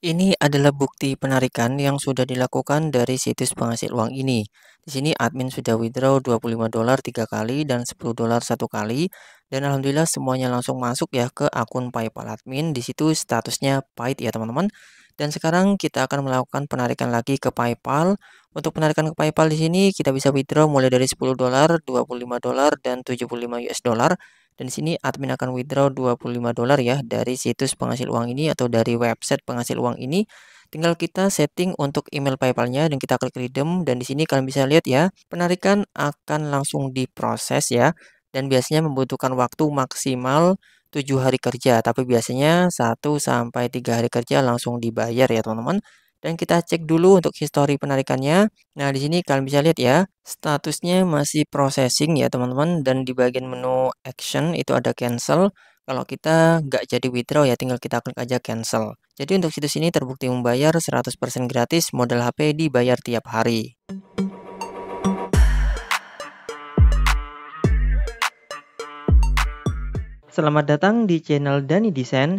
Ini adalah bukti penarikan yang sudah dilakukan dari situs penghasil uang ini. Di sini admin sudah withdraw 25 dolar 3 kali dan 10 dolar 1 kali dan alhamdulillah semuanya langsung masuk ya ke akun PayPal admin. Di situ statusnya paid ya teman-teman. Dan sekarang kita akan melakukan penarikan lagi ke PayPal. Untuk penarikan ke PayPal di sini kita bisa withdraw mulai dari 10 dolar, 25 dolar dan 75 US dollar. Dan di sini admin akan withdraw 25 dolar ya dari situs penghasil uang ini atau dari website penghasil uang ini. Tinggal kita setting untuk email PayPal-nya dan kita klik redeem dan di sini kalian bisa lihat ya, penarikan akan langsung diproses ya dan biasanya membutuhkan waktu maksimal 7 hari kerja, tapi biasanya 1 sampai 3 hari kerja langsung dibayar ya, teman-teman dan kita cek dulu untuk histori penarikannya. Nah, di sini kalian bisa lihat ya, statusnya masih processing ya teman-teman dan di bagian menu action itu ada cancel. Kalau kita nggak jadi withdraw ya tinggal kita klik aja cancel. Jadi untuk situs ini terbukti membayar 100% gratis modal HP dibayar tiap hari. Selamat datang di channel Dani Desain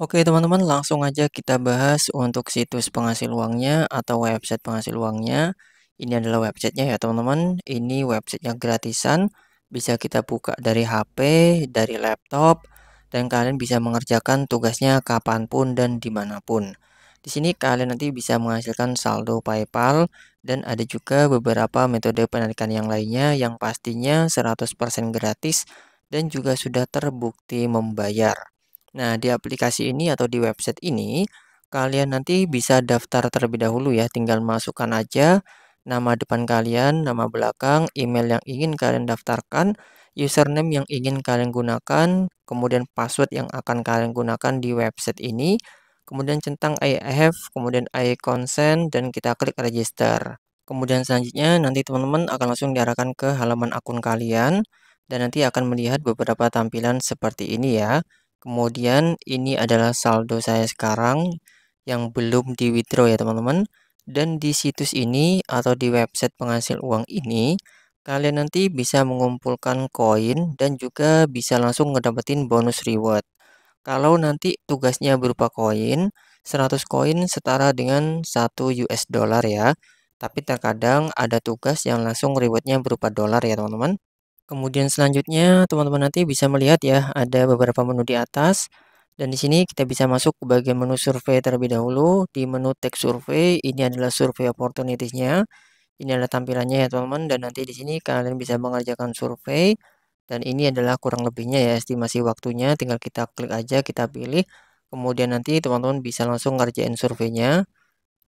Oke teman-teman langsung aja kita bahas untuk situs penghasil uangnya atau website penghasil uangnya Ini adalah websitenya ya teman-teman Ini websitenya gratisan Bisa kita buka dari HP, dari laptop Dan kalian bisa mengerjakan tugasnya kapanpun dan dimanapun di sini kalian nanti bisa menghasilkan saldo PayPal dan ada juga beberapa metode penarikan yang lainnya yang pastinya 100% gratis dan juga sudah terbukti membayar. Nah, di aplikasi ini atau di website ini, kalian nanti bisa daftar terlebih dahulu ya, tinggal masukkan aja nama depan kalian, nama belakang, email yang ingin kalian daftarkan, username yang ingin kalian gunakan, kemudian password yang akan kalian gunakan di website ini, kemudian centang I have, kemudian I consent, dan kita klik register. Kemudian selanjutnya nanti teman-teman akan langsung diarahkan ke halaman akun kalian dan nanti akan melihat beberapa tampilan seperti ini ya. Kemudian ini adalah saldo saya sekarang yang belum di withdraw ya teman-teman. Dan di situs ini atau di website penghasil uang ini kalian nanti bisa mengumpulkan koin dan juga bisa langsung ngedapetin bonus reward. Kalau nanti tugasnya berupa koin, 100 koin setara dengan 1 US dollar ya. Tapi terkadang ada tugas yang langsung rewardnya berupa dolar ya teman-teman. Kemudian selanjutnya teman-teman nanti bisa melihat ya ada beberapa menu di atas dan di sini kita bisa masuk ke bagian menu survei terlebih dahulu di menu teks survei ini adalah survei opportunitiesnya Ini adalah tampilannya ya teman-teman dan nanti di sini kalian bisa mengerjakan survei dan ini adalah kurang lebihnya ya estimasi waktunya tinggal kita klik aja kita pilih kemudian nanti teman-teman bisa langsung ngerjain surveinya.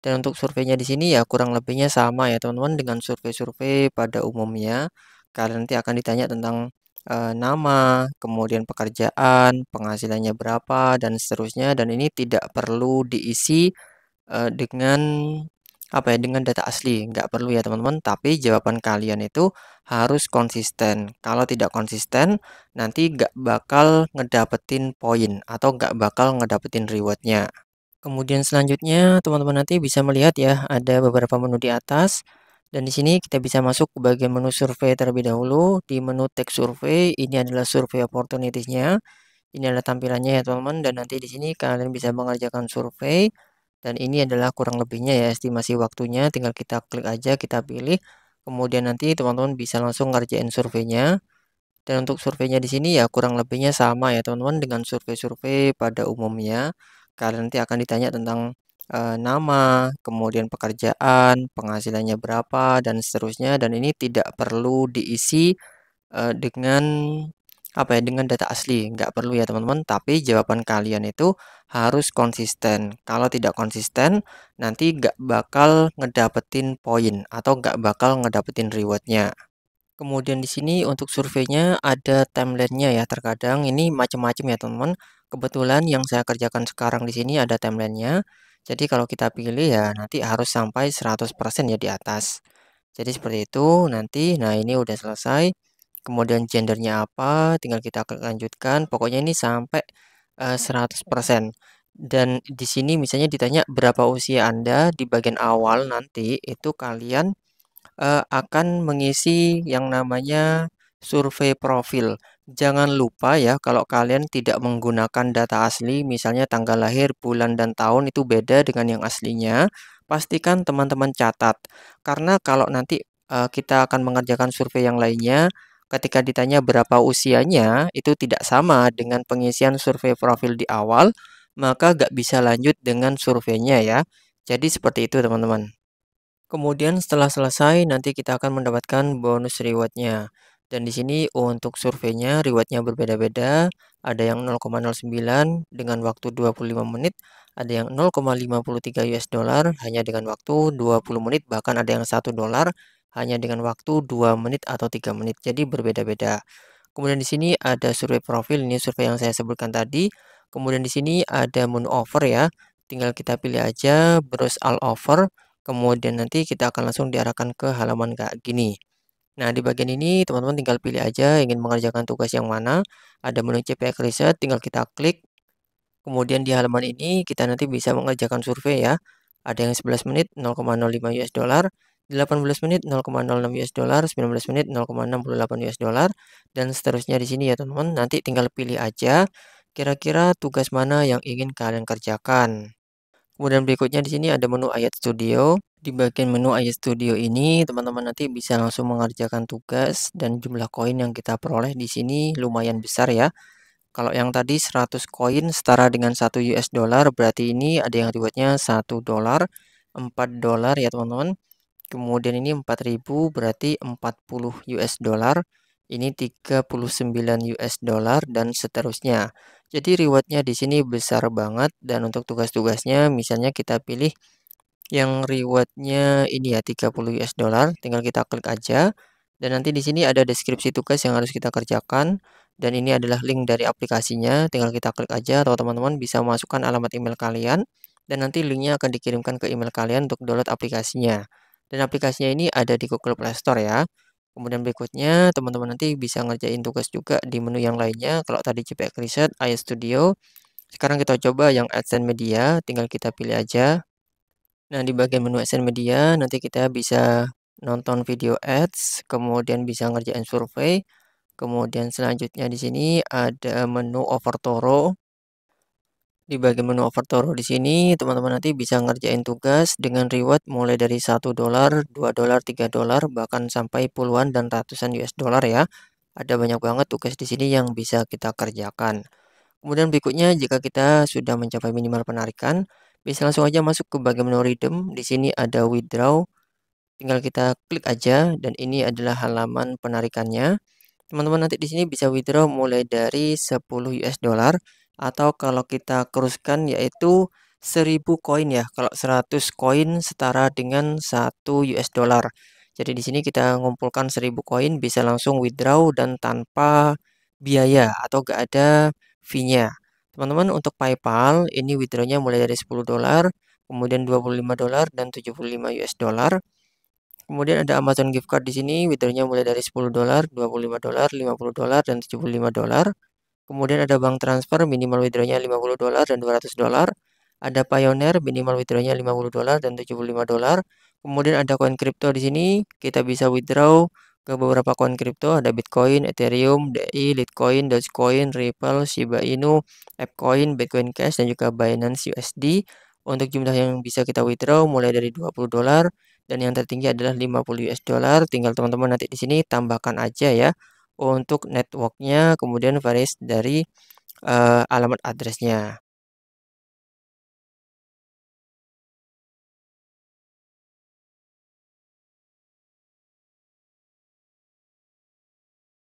Dan untuk surveinya di sini ya kurang lebihnya sama ya teman-teman dengan survei-survei pada umumnya. Kalian nanti akan ditanya tentang e, nama, kemudian pekerjaan, penghasilannya berapa, dan seterusnya. Dan ini tidak perlu diisi e, dengan apa ya dengan data asli nggak perlu ya teman-teman tapi jawaban kalian itu harus konsisten kalau tidak konsisten nanti nggak bakal ngedapetin poin atau nggak bakal ngedapetin rewardnya kemudian selanjutnya teman-teman nanti bisa melihat ya ada beberapa menu di atas dan di sini kita bisa masuk ke bagian menu survei terlebih dahulu. Di menu teks survei, ini adalah survei opportunities-nya. Ini adalah tampilannya ya teman-teman. Dan nanti di sini kalian bisa mengerjakan survei. Dan ini adalah kurang lebihnya ya estimasi waktunya. Tinggal kita klik aja, kita pilih. Kemudian nanti teman-teman bisa langsung ngerjain surveinya. Dan untuk surveinya di sini ya kurang lebihnya sama ya teman-teman dengan survei-survei pada umumnya. Kalian nanti akan ditanya tentang Eh, nama, kemudian pekerjaan, penghasilannya berapa, dan seterusnya. Dan ini tidak perlu diisi e, dengan apa ya dengan data asli nggak perlu ya teman-teman tapi jawaban kalian itu harus konsisten kalau tidak konsisten nanti nggak bakal ngedapetin poin atau nggak bakal ngedapetin rewardnya kemudian di sini untuk surveinya ada timelinenya ya terkadang ini macam-macam ya teman-teman kebetulan yang saya kerjakan sekarang di sini ada timelinenya jadi kalau kita pilih ya nanti harus sampai 100% ya di atas. Jadi seperti itu nanti. Nah ini udah selesai. Kemudian gendernya apa tinggal kita lanjutkan. Pokoknya ini sampai uh, eh, 100%. Dan di sini misalnya ditanya berapa usia Anda di bagian awal nanti itu kalian uh, akan mengisi yang namanya survei profil. Jangan lupa ya kalau kalian tidak menggunakan data asli, misalnya tanggal lahir, bulan, dan tahun itu beda dengan yang aslinya, pastikan teman-teman catat. Karena kalau nanti uh, kita akan mengerjakan survei yang lainnya, ketika ditanya berapa usianya, itu tidak sama dengan pengisian survei profil di awal, maka gak bisa lanjut dengan surveinya ya. Jadi seperti itu teman-teman. Kemudian setelah selesai, nanti kita akan mendapatkan bonus rewardnya. Dan di sini untuk surveinya rewardnya berbeda-beda. Ada yang 0,09 dengan waktu 25 menit, ada yang 0,53 US dollar hanya dengan waktu 20 menit, bahkan ada yang 1 dolar hanya dengan waktu 2 menit atau 3 menit. Jadi berbeda-beda. Kemudian di sini ada survei profil, ini survei yang saya sebutkan tadi. Kemudian di sini ada moon offer ya. Tinggal kita pilih aja browse all offer, Kemudian nanti kita akan langsung diarahkan ke halaman kayak gini. Nah, di bagian ini teman-teman tinggal pilih aja ingin mengerjakan tugas yang mana. Ada menu CPX Research, tinggal kita klik. Kemudian di halaman ini kita nanti bisa mengerjakan survei ya. Ada yang 11 menit 0,05 usd dollar, 18 menit 0,06 usd dollar, 19 menit 0,68 US dollar dan seterusnya di sini ya teman-teman. Nanti tinggal pilih aja kira-kira tugas mana yang ingin kalian kerjakan. Kemudian berikutnya di sini ada menu ayat studio. Di bagian menu ayat studio ini, teman-teman nanti bisa langsung mengerjakan tugas dan jumlah koin yang kita peroleh di sini lumayan besar ya. Kalau yang tadi 100 koin setara dengan 1 US dollar, berarti ini ada yang dibuatnya 1 dolar, 4 dolar ya teman-teman. Kemudian ini 4000 berarti 40 US dollar, ini 39 US dollar dan seterusnya. Jadi rewardnya di sini besar banget dan untuk tugas-tugasnya misalnya kita pilih yang rewardnya ini ya 30 US dollar tinggal kita klik aja dan nanti di sini ada deskripsi tugas yang harus kita kerjakan dan ini adalah link dari aplikasinya tinggal kita klik aja atau teman-teman bisa masukkan alamat email kalian dan nanti linknya akan dikirimkan ke email kalian untuk download aplikasinya dan aplikasinya ini ada di Google Play Store ya Kemudian berikutnya, teman-teman nanti bisa ngerjain tugas juga di menu yang lainnya. Kalau tadi CPX Reset, Studio. Sekarang kita coba yang AdSense Media, tinggal kita pilih aja. Nah, di bagian menu AdSense Media, nanti kita bisa nonton video ads, kemudian bisa ngerjain survei. Kemudian selanjutnya di sini ada menu Overtoro. Di bagian menu overtoro di sini, teman-teman nanti bisa ngerjain tugas dengan reward mulai dari satu dolar, dua dolar, tiga dolar, bahkan sampai puluhan dan ratusan US dollar ya. Ada banyak banget tugas di sini yang bisa kita kerjakan. Kemudian berikutnya, jika kita sudah mencapai minimal penarikan, bisa langsung aja masuk ke bagian menu redeem. Di sini ada withdraw, tinggal kita klik aja dan ini adalah halaman penarikannya. Teman-teman nanti di sini bisa withdraw mulai dari 10 US dollar atau kalau kita keruskan yaitu 1000 koin ya. Kalau 100 koin setara dengan 1 US dollar. Jadi di sini kita ngumpulkan 1000 koin bisa langsung withdraw dan tanpa biaya atau gak ada fee-nya. Teman-teman untuk PayPal ini withdrawnya mulai dari 10 dolar, kemudian 25 dolar dan 75 US dollar. Kemudian ada Amazon gift card di sini withdrawnya mulai dari 10 dolar, 25 dolar, 50 dolar dan 75 dolar. Kemudian ada bank transfer minimal withdrawnya 50 dolar dan 200 dolar. Ada Pioneer minimal withdrawnya 50 dolar dan 75 dolar. Kemudian ada koin kripto di sini, kita bisa withdraw ke beberapa koin kripto, ada Bitcoin, Ethereum, Dai, Litecoin, Dogecoin, Ripple, Shiba Inu, Appcoin, Bitcoin Cash, dan juga Binance USD. Untuk jumlah yang bisa kita withdraw mulai dari 20 dolar dan yang tertinggi adalah 50 US dollar. Tinggal teman-teman nanti di sini tambahkan aja ya untuk networknya, kemudian varies dari uh, alamat addressnya.